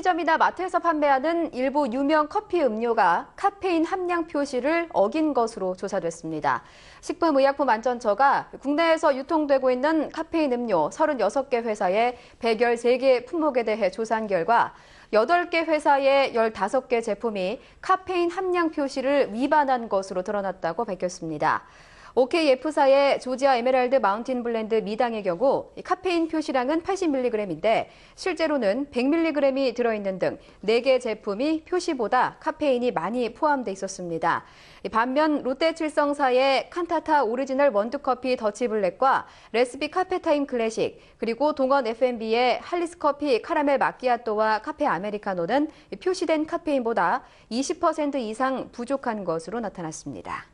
편의점이나 마트에서 판매하는 일부 유명 커피 음료가 카페인 함량 표시를 어긴 것으로 조사됐습니다. 식품의약품안전처가 국내에서 유통되고 있는 카페인 음료 36개 회사의 113개 품목에 대해 조사한 결과 8개 회사의 15개 제품이 카페인 함량 표시를 위반한 것으로 드러났다고 밝혔습니다. OKF사의 조지아 에메랄드 마운틴 블렌드 미당의 경우 카페인 표시량은 80mg인데 실제로는 100mg이 들어있는 등 4개 제품이 표시보다 카페인이 많이 포함돼 있었습니다. 반면 롯데칠성사의 칸타타 오리지널 원두커피 더치블랙과 레스비 카페타임 클래식 그리고 동원 F&B의 할리스커피 카라멜 마끼아또와 카페 아메리카노는 표시된 카페인보다 20% 이상 부족한 것으로 나타났습니다.